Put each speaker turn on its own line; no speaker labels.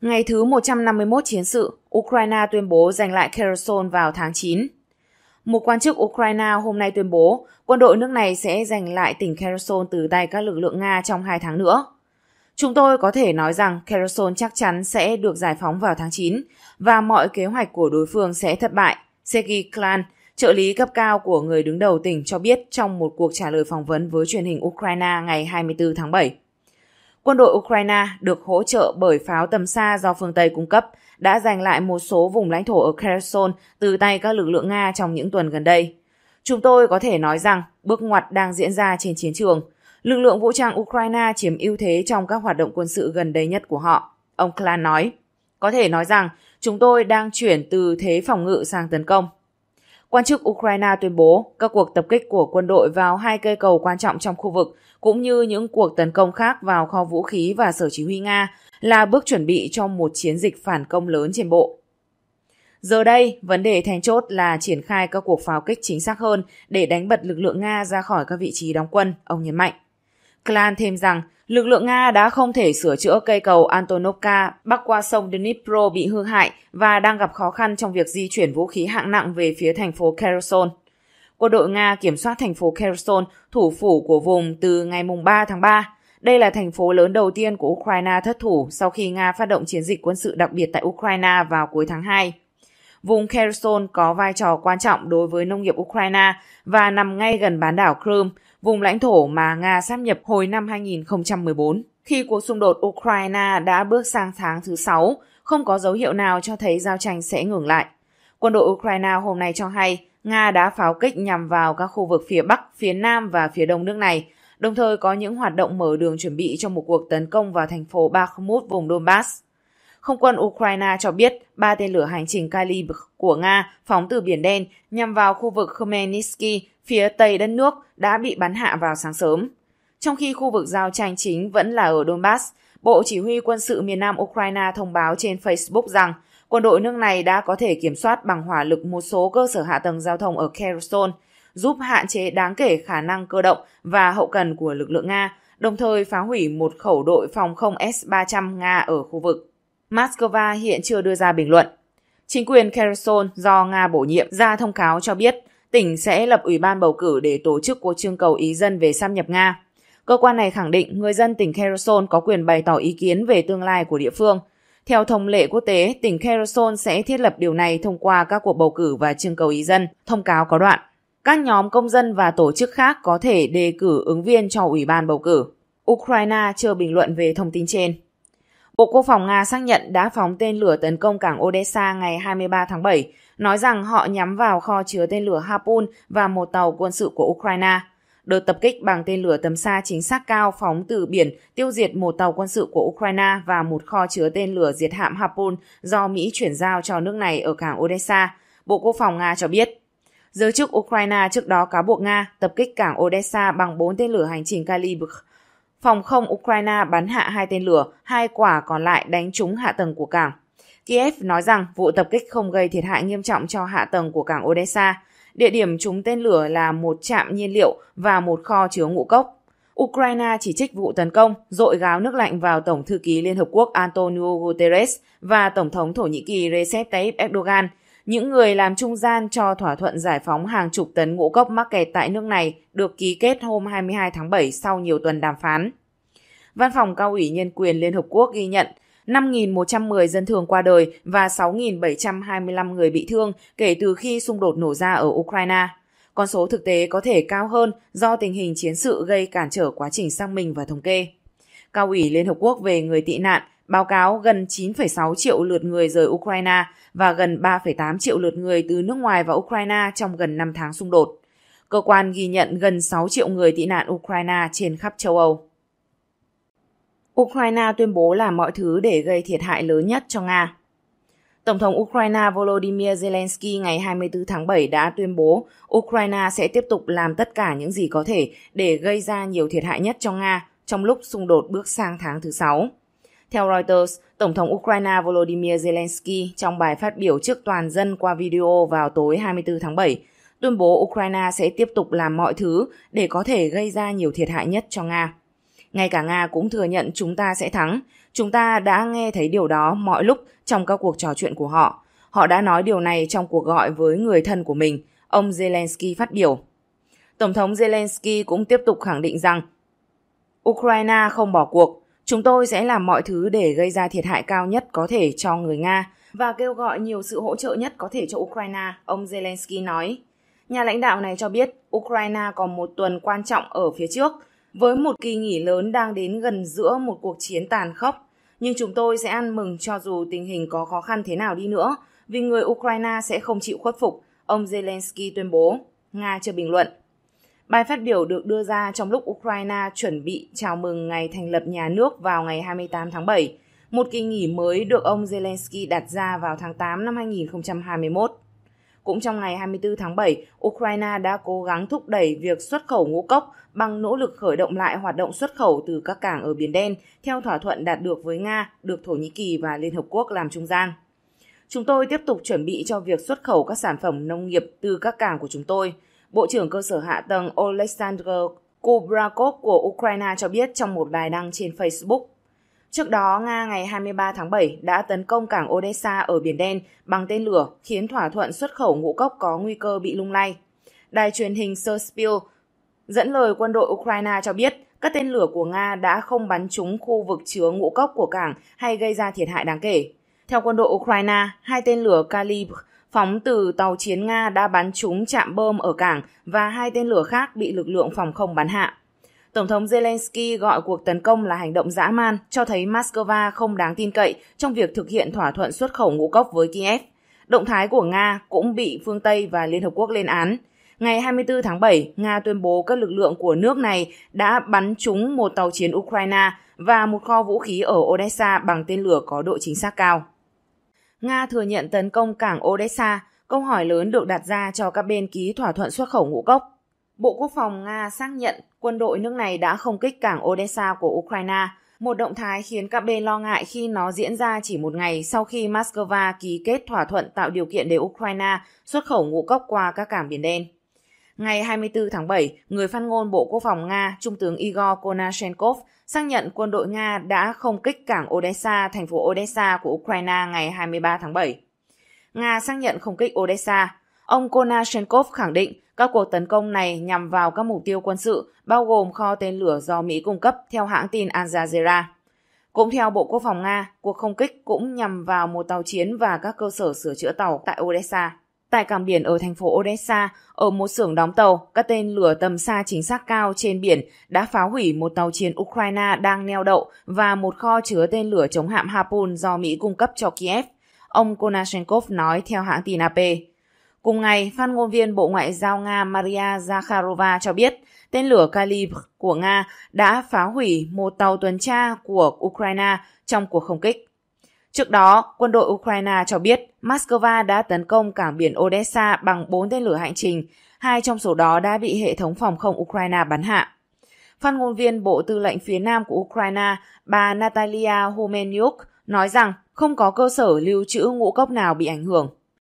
Ngày thứ 151 chiến sự, Ukraine tuyên bố giành lại Kherson vào tháng 9. Một quan chức Ukraine hôm nay tuyên bố quân đội nước này sẽ giành lại tỉnh Kherson từ tay các lực lượng Nga trong hai tháng nữa. Chúng tôi có thể nói rằng Kherson chắc chắn sẽ được giải phóng vào tháng 9 và mọi kế hoạch của đối phương sẽ thất bại, Sergei Klan, trợ lý cấp cao của người đứng đầu tỉnh cho biết trong một cuộc trả lời phỏng vấn với truyền hình Ukraine ngày 24 tháng 7. Quân đội Ukraine được hỗ trợ bởi pháo tầm xa do phương Tây cung cấp đã giành lại một số vùng lãnh thổ ở Kherson từ tay các lực lượng Nga trong những tuần gần đây. Chúng tôi có thể nói rằng bước ngoặt đang diễn ra trên chiến trường. Lực lượng vũ trang Ukraine chiếm ưu thế trong các hoạt động quân sự gần đây nhất của họ, ông Klan nói. Có thể nói rằng chúng tôi đang chuyển từ thế phòng ngự sang tấn công. Quan chức Ukraine tuyên bố các cuộc tập kích của quân đội vào hai cây cầu quan trọng trong khu vực cũng như những cuộc tấn công khác vào kho vũ khí và sở chỉ huy Nga là bước chuẩn bị cho một chiến dịch phản công lớn trên bộ. Giờ đây, vấn đề then chốt là triển khai các cuộc pháo kích chính xác hơn để đánh bật lực lượng Nga ra khỏi các vị trí đóng quân, ông nhấn mạnh. Klan thêm rằng, lực lượng Nga đã không thể sửa chữa cây cầu Antonovka bắc qua sông Dnipro bị hư hại và đang gặp khó khăn trong việc di chuyển vũ khí hạng nặng về phía thành phố Kherson quân đội Nga kiểm soát thành phố Kherson, thủ phủ của vùng từ ngày 3 tháng 3. Đây là thành phố lớn đầu tiên của Ukraine thất thủ sau khi Nga phát động chiến dịch quân sự đặc biệt tại Ukraine vào cuối tháng 2. Vùng Kherson có vai trò quan trọng đối với nông nghiệp Ukraine và nằm ngay gần bán đảo Crimea, vùng lãnh thổ mà Nga sáp nhập hồi năm 2014. Khi cuộc xung đột Ukraine đã bước sang tháng thứ 6, không có dấu hiệu nào cho thấy giao tranh sẽ ngừng lại. Quân đội Ukraine hôm nay cho hay Nga đã pháo kích nhằm vào các khu vực phía Bắc, phía Nam và phía Đông nước này, đồng thời có những hoạt động mở đường chuẩn bị cho một cuộc tấn công vào thành phố Bakhmut vùng Donbass. Không quân Ukraine cho biết ba tên lửa hành trình Kalibr của Nga phóng từ Biển Đen nhằm vào khu vực Khmelnytsky phía tây đất nước đã bị bắn hạ vào sáng sớm. Trong khi khu vực giao tranh chính vẫn là ở Donbass, Bộ Chỉ huy quân sự miền Nam Ukraine thông báo trên Facebook rằng quân đội nước này đã có thể kiểm soát bằng hỏa lực một số cơ sở hạ tầng giao thông ở Kherson, giúp hạn chế đáng kể khả năng cơ động và hậu cần của lực lượng Nga, đồng thời phá hủy một khẩu đội phòng không S-300 Nga ở khu vực. Moscow hiện chưa đưa ra bình luận. Chính quyền Kherson do Nga bổ nhiệm ra thông cáo cho biết tỉnh sẽ lập ủy ban bầu cử để tổ chức cuộc trưng cầu ý dân về xâm nhập Nga. Cơ quan này khẳng định người dân tỉnh Kherson có quyền bày tỏ ý kiến về tương lai của địa phương, theo thông lệ quốc tế, tỉnh Kherson sẽ thiết lập điều này thông qua các cuộc bầu cử và trưng cầu ý dân. Thông cáo có đoạn, các nhóm công dân và tổ chức khác có thể đề cử ứng viên cho Ủy ban bầu cử. Ukraine chưa bình luận về thông tin trên. Bộ Quốc phòng Nga xác nhận đã phóng tên lửa tấn công cảng Odessa ngày 23 tháng 7, nói rằng họ nhắm vào kho chứa tên lửa Harpoon và một tàu quân sự của Ukraine. Đợt tập kích bằng tên lửa tầm xa chính xác cao phóng từ biển tiêu diệt một tàu quân sự của Ukraine và một kho chứa tên lửa diệt hạm Harpoon do Mỹ chuyển giao cho nước này ở cảng Odessa, Bộ Quốc phòng Nga cho biết. Giới chức Ukraine trước đó cáo buộc Nga tập kích cảng Odessa bằng 4 tên lửa hành trình Kalibr. Phòng không Ukraine bắn hạ hai tên lửa, hai quả còn lại đánh trúng hạ tầng của cảng. Kiev nói rằng vụ tập kích không gây thiệt hại nghiêm trọng cho hạ tầng của cảng Odessa. Địa điểm trúng tên lửa là một trạm nhiên liệu và một kho chứa ngũ cốc. Ukraine chỉ trích vụ tấn công, dội gáo nước lạnh vào Tổng thư ký Liên Hợp Quốc Antonio Guterres và Tổng thống Thổ Nhĩ Kỳ Recep Tayyip Erdogan, những người làm trung gian cho thỏa thuận giải phóng hàng chục tấn ngũ cốc mắc kẹt tại nước này được ký kết hôm 22 tháng 7 sau nhiều tuần đàm phán. Văn phòng cao ủy nhân quyền Liên Hợp Quốc ghi nhận 5.110 dân thường qua đời và 6.725 người bị thương kể từ khi xung đột nổ ra ở Ukraine. Con số thực tế có thể cao hơn do tình hình chiến sự gây cản trở quá trình xác minh và thống kê. Cao ủy Liên Hợp Quốc về người tị nạn báo cáo gần 9,6 triệu lượt người rời Ukraine và gần 3,8 triệu lượt người từ nước ngoài vào Ukraine trong gần 5 tháng xung đột. Cơ quan ghi nhận gần 6 triệu người tị nạn Ukraine trên khắp châu Âu. Ukraine tuyên bố làm mọi thứ để gây thiệt hại lớn nhất cho Nga. Tổng thống Ukraine Volodymyr Zelensky ngày 24 tháng 7 đã tuyên bố Ukraine sẽ tiếp tục làm tất cả những gì có thể để gây ra nhiều thiệt hại nhất cho Nga trong lúc xung đột bước sang tháng thứ sáu. Theo Reuters, Tổng thống Ukraine Volodymyr Zelensky trong bài phát biểu trước toàn dân qua video vào tối 24 tháng 7 tuyên bố Ukraine sẽ tiếp tục làm mọi thứ để có thể gây ra nhiều thiệt hại nhất cho Nga. Ngay cả Nga cũng thừa nhận chúng ta sẽ thắng. Chúng ta đã nghe thấy điều đó mọi lúc trong các cuộc trò chuyện của họ. Họ đã nói điều này trong cuộc gọi với người thân của mình, ông Zelensky phát biểu. Tổng thống Zelensky cũng tiếp tục khẳng định rằng Ukraine không bỏ cuộc, chúng tôi sẽ làm mọi thứ để gây ra thiệt hại cao nhất có thể cho người Nga và kêu gọi nhiều sự hỗ trợ nhất có thể cho Ukraine, ông Zelensky nói. Nhà lãnh đạo này cho biết Ukraine còn một tuần quan trọng ở phía trước – với một kỳ nghỉ lớn đang đến gần giữa một cuộc chiến tàn khốc, nhưng chúng tôi sẽ ăn mừng cho dù tình hình có khó khăn thế nào đi nữa, vì người Ukraine sẽ không chịu khuất phục, ông Zelensky tuyên bố. Nga chưa bình luận. Bài phát biểu được đưa ra trong lúc Ukraine chuẩn bị chào mừng ngày thành lập nhà nước vào ngày 28 tháng 7, một kỳ nghỉ mới được ông Zelensky đặt ra vào tháng 8 năm 2021. Cũng trong ngày 24 tháng 7, Ukraine đã cố gắng thúc đẩy việc xuất khẩu ngũ cốc bằng nỗ lực khởi động lại hoạt động xuất khẩu từ các cảng ở Biển Đen theo thỏa thuận đạt được với Nga, được Thổ Nhĩ Kỳ và Liên Hợp Quốc làm trung gian. Chúng tôi tiếp tục chuẩn bị cho việc xuất khẩu các sản phẩm nông nghiệp từ các cảng của chúng tôi. Bộ trưởng cơ sở hạ tầng Oleksandr Kubrakov của Ukraine cho biết trong một bài đăng trên Facebook Trước đó, Nga ngày 23 tháng 7 đã tấn công cảng Odessa ở Biển Đen bằng tên lửa, khiến thỏa thuận xuất khẩu ngũ cốc có nguy cơ bị lung lay. Đài truyền hình Serspil dẫn lời quân đội Ukraine cho biết, các tên lửa của Nga đã không bắn trúng khu vực chứa ngũ cốc của cảng hay gây ra thiệt hại đáng kể. Theo quân đội Ukraine, hai tên lửa Kalibr phóng từ tàu chiến Nga đã bắn trúng chạm bơm ở cảng và hai tên lửa khác bị lực lượng phòng không bắn hạ. Tổng thống Zelensky gọi cuộc tấn công là hành động dã man, cho thấy Moscow không đáng tin cậy trong việc thực hiện thỏa thuận xuất khẩu ngũ cốc với Kiev. Động thái của Nga cũng bị phương Tây và Liên Hợp Quốc lên án. Ngày 24 tháng 7, Nga tuyên bố các lực lượng của nước này đã bắn trúng một tàu chiến Ukraine và một kho vũ khí ở Odessa bằng tên lửa có độ chính xác cao. Nga thừa nhận tấn công cảng Odessa, câu hỏi lớn được đặt ra cho các bên ký thỏa thuận xuất khẩu ngũ cốc. Bộ Quốc phòng Nga xác nhận quân đội nước này đã không kích cảng Odessa của Ukraine, một động thái khiến các bên lo ngại khi nó diễn ra chỉ một ngày sau khi Moscow ký kết thỏa thuận tạo điều kiện để Ukraine xuất khẩu ngũ cốc qua các cảng Biển Đen. Ngày 24 tháng 7, người phát ngôn Bộ Quốc phòng Nga, Trung tướng Igor Konashenkov, xác nhận quân đội Nga đã không kích cảng Odessa, thành phố Odessa của Ukraine ngày 23 tháng 7. Nga xác nhận không kích Odessa. Ông Konashenkov khẳng định các cuộc tấn công này nhằm vào các mục tiêu quân sự, bao gồm kho tên lửa do Mỹ cung cấp theo hãng tin Al Jazeera. Cũng theo Bộ Quốc phòng Nga, cuộc không kích cũng nhằm vào một tàu chiến và các cơ sở sửa chữa tàu tại Odessa. Tại cảng biển ở thành phố Odessa, ở một xưởng đóng tàu, các tên lửa tầm xa chính xác cao trên biển đã phá hủy một tàu chiến Ukraine đang neo đậu và một kho chứa tên lửa chống hạm Harpoon do Mỹ cung cấp cho Kiev. Ông Konashenkov nói theo hãng tin AP. Cùng ngày, phát ngôn viên Bộ Ngoại giao Nga Maria Zakharova cho biết tên lửa Kalibr của Nga đã phá hủy một tàu tuần tra của Ukraine trong cuộc không kích. Trước đó, quân đội Ukraine cho biết Moscow đã tấn công cảng biển Odessa bằng 4 tên lửa hành trình, hai trong số đó đã bị hệ thống phòng không Ukraine bắn hạ. Phát ngôn viên Bộ Tư lệnh phía Nam của Ukraine, bà Natalia Homenyuk, nói rằng không có cơ sở lưu trữ ngũ cốc nào bị ảnh hưởng.